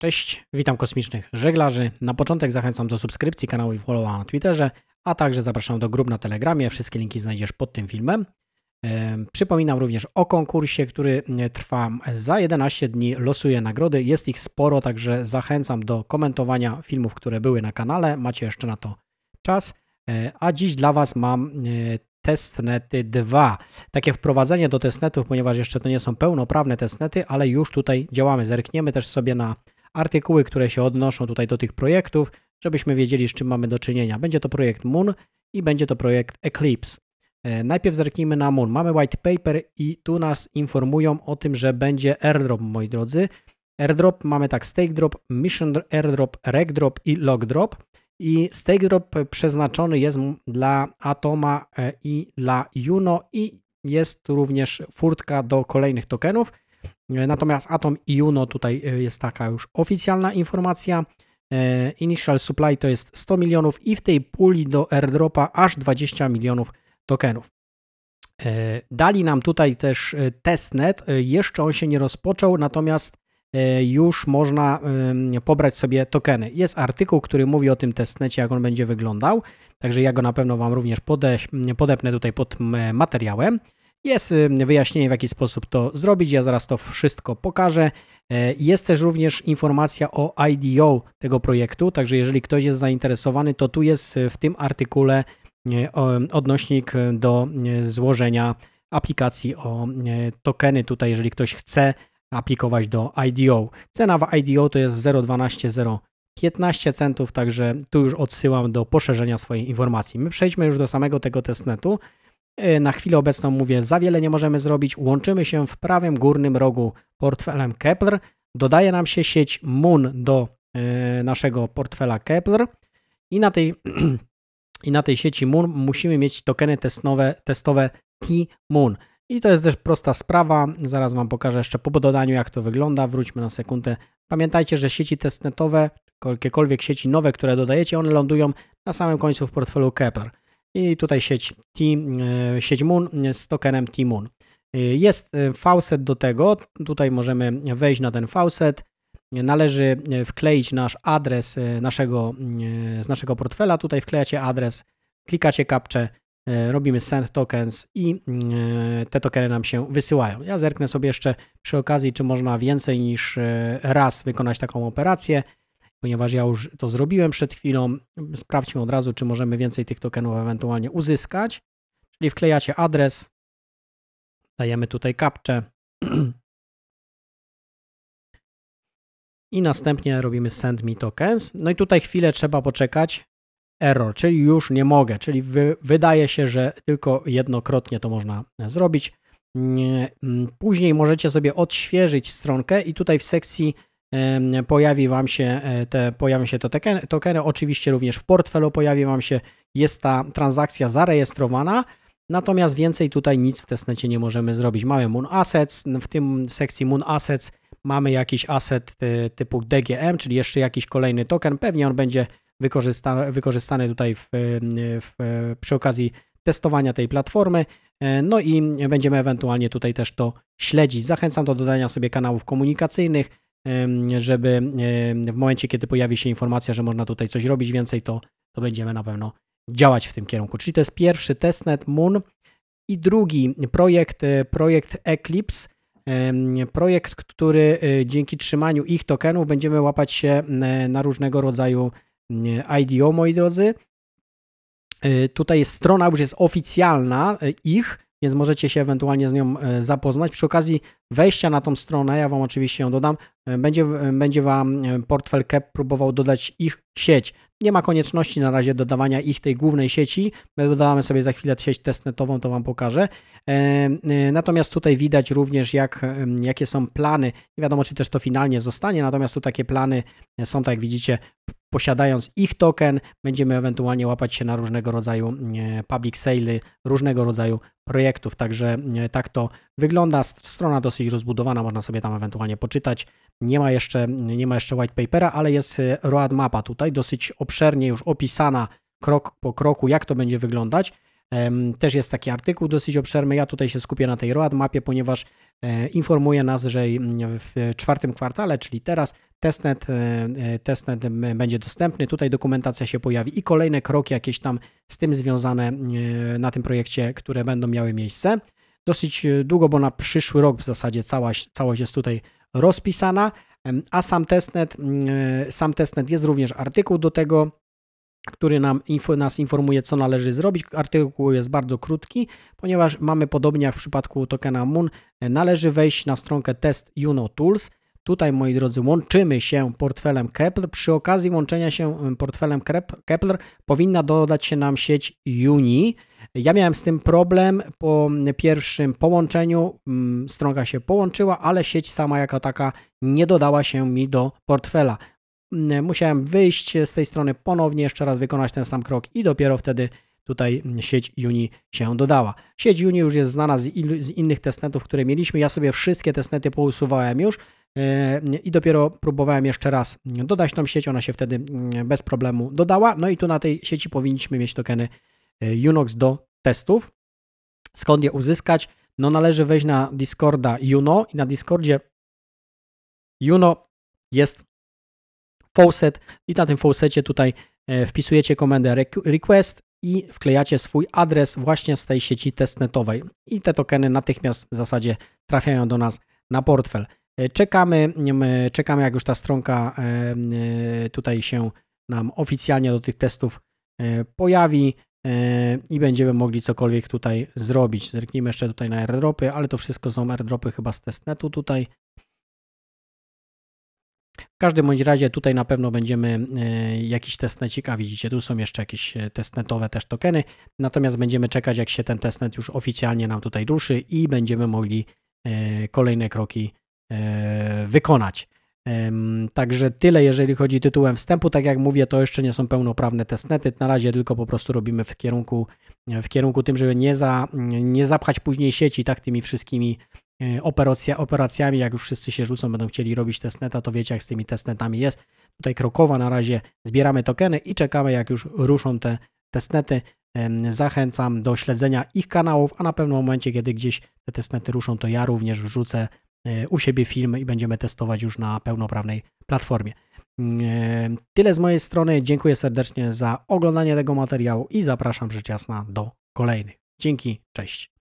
Cześć, witam kosmicznych żeglarzy. Na początek zachęcam do subskrypcji kanału i followa na Twitterze, a także zapraszam do grup na Telegramie. Wszystkie linki znajdziesz pod tym filmem. Przypominam również o konkursie, który e, trwa za 11 dni. losuje nagrody, jest ich sporo, także zachęcam do komentowania filmów, które były na kanale. Macie jeszcze na to czas. E, a dziś dla Was mam e, testnety 2. Takie wprowadzenie do testnetów, ponieważ jeszcze to nie są pełnoprawne testnety, ale już tutaj działamy. Zerkniemy też sobie na artykuły, które się odnoszą tutaj do tych projektów, żebyśmy wiedzieli, z czym mamy do czynienia. Będzie to projekt Moon i będzie to projekt Eclipse. E, najpierw zerknijmy na Moon. Mamy white paper i tu nas informują o tym, że będzie airdrop, moi drodzy. Airdrop mamy tak stake drop, mission airdrop, reg drop i log drop. I stake drop przeznaczony jest dla Atoma e, i dla Juno i jest tu również furtka do kolejnych tokenów. E, natomiast Atom i Juno tutaj e, jest taka już oficjalna informacja. E, Initial Supply to jest 100 milionów i w tej puli do airdropa aż 20 milionów tokenów. Dali nam tutaj też testnet, jeszcze on się nie rozpoczął, natomiast już można pobrać sobie tokeny. Jest artykuł, który mówi o tym testnecie, jak on będzie wyglądał, także ja go na pewno Wam również podepnę tutaj pod materiałem. Jest wyjaśnienie, w jaki sposób to zrobić. Ja zaraz to wszystko pokażę. E, jest też również informacja o IDO tego projektu, także jeżeli ktoś jest zainteresowany, to tu jest y, w tym artykule y, odnośnik y, do złożenia aplikacji o tokeny. Tutaj, jeżeli ktoś chce aplikować do IDO. Cena w IDO to jest 0,12 0,15 centów, także tu już odsyłam do poszerzenia swojej informacji. My przejdźmy już do samego tego testnetu. Y, na chwilę obecną mówię, za wiele nie możemy zrobić. Łączymy się w prawym górnym rogu portfelem Kepler. Dodaje nam się sieć Moon do y, naszego portfela Kepler i na tej, i na tej sieci Moon musimy mieć tokeny testowe, testowe T-Moon. I to jest też prosta sprawa. Zaraz Wam pokażę jeszcze po dodaniu, jak to wygląda. Wróćmy na sekundę. Pamiętajcie, że sieci testnetowe, jakiekolwiek sieci nowe, które dodajecie, one lądują na samym końcu w portfelu Kepler i tutaj sieć, T, e, sieć Moon z tokenem T-Moon. E, jest e, faucet do tego, tutaj możemy wejść na ten faucet, należy wkleić nasz adres naszego, z naszego portfela, tutaj wklejacie adres, klikacie kapcze, robimy send tokens i te tokeny nam się wysyłają. Ja zerknę sobie jeszcze przy okazji, czy można więcej niż raz wykonać taką operację ponieważ ja już to zrobiłem przed chwilą. Sprawdźmy od razu, czy możemy więcej tych tokenów ewentualnie uzyskać. Czyli wklejacie adres, dajemy tutaj kapczę i następnie robimy send me tokens. No i tutaj chwilę trzeba poczekać. Error, czyli już nie mogę, czyli wy, wydaje się, że tylko jednokrotnie to można zrobić. Mm, później możecie sobie odświeżyć stronkę i tutaj w sekcji pojawi Wam się e, te, pojawią się to tokeny, Oczywiście również w portfelu pojawi Wam się, jest ta transakcja zarejestrowana, natomiast więcej tutaj nic w testnecie nie możemy zrobić. Mamy Moon Assets, w tym sekcji Moon Assets mamy jakiś asset e, typu DGM, czyli jeszcze jakiś kolejny token, pewnie on będzie wykorzystany wykorzystany tutaj w, e, w, przy okazji testowania tej platformy. No i będziemy ewentualnie tutaj też to śledzić. Zachęcam do dodania sobie kanałów komunikacyjnych, żeby w momencie, kiedy pojawi się informacja, że można tutaj coś robić więcej, to, to będziemy na pewno działać w tym kierunku. Czyli to jest pierwszy testnet Moon i drugi projekt, e, projekt Eclipse, projekt, który e, dzięki trzymaniu ich tokenów będziemy łapać się e, na różnego rodzaju IDO, moi drodzy. Tutaj jest strona już jest oficjalna ich, więc możecie się ewentualnie z nią e, zapoznać. Przy okazji wejścia na tą stronę, ja Wam oczywiście ją dodam, e, będzie, e, będzie Wam portfel Cap próbował dodać ich sieć, nie ma konieczności na razie dodawania ich tej głównej sieci. My dodamy sobie za chwilę sieć testnetową, to Wam pokażę. E, e, natomiast tutaj widać również, jak, jakie są plany. Nie wiadomo, czy też to finalnie zostanie, natomiast tu takie plany e, są, tak jak widzicie, posiadając ich token, będziemy ewentualnie łapać się na różnego rodzaju public sale, różnego rodzaju projektów. Także tak to wygląda. Strona dosyć rozbudowana, można sobie tam ewentualnie poczytać. Nie ma jeszcze, nie ma jeszcze white papera, ale jest roadmapa tutaj, dosyć obszernie już opisana krok po kroku, jak to będzie wyglądać. Też jest taki artykuł dosyć obszerny. Ja tutaj się skupię na tej ROAD mapie, ponieważ e, informuje nas, że mm, w czwartym kwartale, czyli teraz, testnet, e, e, testnet będzie dostępny. Tutaj dokumentacja się pojawi i kolejne kroki jakieś tam z tym związane na tym projekcie, które będą miały miejsce. Dosyć długo, bo na przyszły rok w zasadzie całość, całość jest tutaj rozpisana. A sam testnet, mm, e, sam testnet jest również artykuł do tego, który nam, nas informuje, co należy zrobić. Artykuł jest bardzo krótki, ponieważ mamy podobnie jak w przypadku tokena Moon, e, należy wejść na stronkę Test Juno Tools, Tutaj, moi drodzy, łączymy się portfelem Kepler. Przy okazji łączenia się portfelem Kepler powinna dodać się nam sieć Uni. Ja miałem z tym problem po pierwszym połączeniu. Stronka się połączyła, ale sieć sama jaka taka nie dodała się mi do portfela. Musiałem wyjść z tej strony ponownie, jeszcze raz wykonać ten sam krok i dopiero wtedy tutaj sieć Uni się dodała. Sieć Uni już jest znana z, il, z innych testnetów, które mieliśmy. Ja sobie wszystkie testnety pousuwałem już. Yy, i dopiero próbowałem jeszcze raz dodać tą sieć, ona się wtedy yy, bez problemu dodała. No i tu na tej sieci powinniśmy mieć tokeny yy, Unox do testów. Skąd je uzyskać? No należy wejść na Discorda Juno i na Discordzie Juno jest faucet i na tym faucecie tutaj wpisujecie komendę request i wklejacie swój adres właśnie z tej sieci testnetowej i te tokeny natychmiast w zasadzie trafiają do nas na portfel. Czekamy, czekamy jak już ta stronka e, e, tutaj się nam oficjalnie do tych testów e, pojawi i będziemy mogli cokolwiek tutaj zrobić. Zerknijmy jeszcze tutaj na airdropy, ale to wszystko są airdropy chyba z testnetu tutaj. W każdym bądź razie tutaj na pewno będziemy jakiś testnecik, a widzicie tu są jeszcze jakieś testnetowe też tokeny, natomiast będziemy czekać jak się ten testnet już oficjalnie nam tutaj ruszy i będziemy mogli kolejne kroki E, wykonać. Także tyle, jeżeli chodzi tytułem wstępu. Tak jak mówię, to jeszcze nie są pełnoprawne testnety. Na razie tylko po prostu robimy w kierunku, w kierunku tym, żeby nie, za, nie zapchać później sieci tak tymi wszystkimi e, operacja, operacjami. Jak już wszyscy się rzucą, będą chcieli robić testneta, to wiecie jak z tymi testnetami jest. Tutaj Krokowa na razie zbieramy tokeny i czekamy jak już ruszą te testnety. Zachęcam do śledzenia ich kanałów, a na pewno momencie, kiedy gdzieś te testnety ruszą, to ja również wrzucę E, u siebie film i będziemy testować już na pełnoprawnej platformie. Mm, e, tyle z mojej strony. Dziękuję serdecznie za oglądanie tego materiału i zapraszam rzecz jasna do kolejnych. Dzięki, cześć.